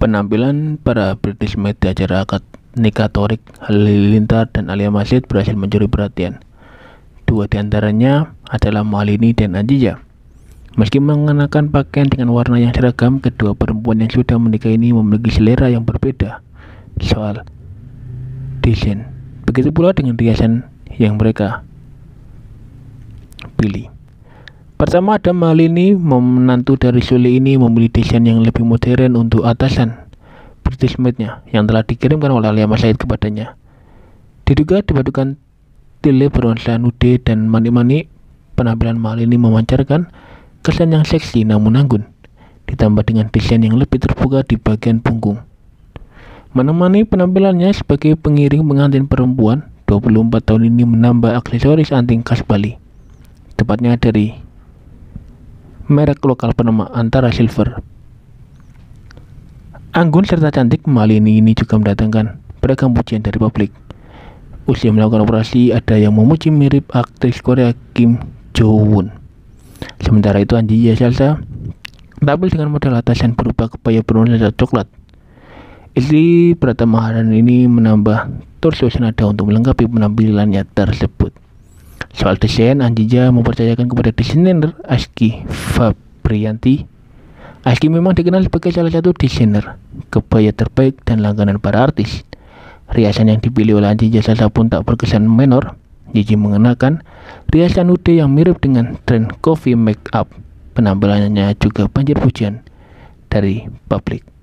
Penampilan para British media, di acara akad nikah Halilintar, dan Alia Masjid berhasil mencuri perhatian. Dua di antaranya adalah Malini dan Anjija. Meski mengenakan pakaian dengan warna yang seragam, kedua perempuan yang sudah menikah ini memiliki selera yang berbeda soal desain. Begitu pula dengan riasan yang mereka pilih. Pertama ada Malini, menantu dari Sule ini membeli desain yang lebih modern untuk atasan British nya yang telah dikirimkan oleh Alia Masaid Said kepadanya. Diduga dipadukan tile berwarna nude dan mani-mani, penampilan Malini memancarkan kesan yang seksi namun anggun, ditambah dengan desain yang lebih terbuka di bagian punggung. Menemani penampilannya sebagai pengiring pengantin perempuan, 24 tahun ini menambah aksesoris anting khas Bali. Tepatnya dari merek lokal bernama antara silver. Anggun serta cantik Malini ini juga mendatangkan beragam pujian dari publik. Usia melakukan operasi, ada yang memuji mirip aktris Korea Kim Jo Woon. Sementara itu Anji Yasalsa tampil dengan model atasan berupa kebaya berwarna coklat. Istri Pratama Maharan ini menambah tur ada untuk melengkapi penampilannya tersebut. Soal TCN, Anjija mempercayakan kepada desainer Aski Fabrianti. Aski memang dikenal sebagai salah satu desainer kebaya terbaik dan langganan para artis. Riasan yang dipilih oleh Anjija Salsa pun tak berkesan menor. Jiji mengenakan riasan ude yang mirip dengan tren coffee make up. Penampilannya juga banjir pujian dari publik.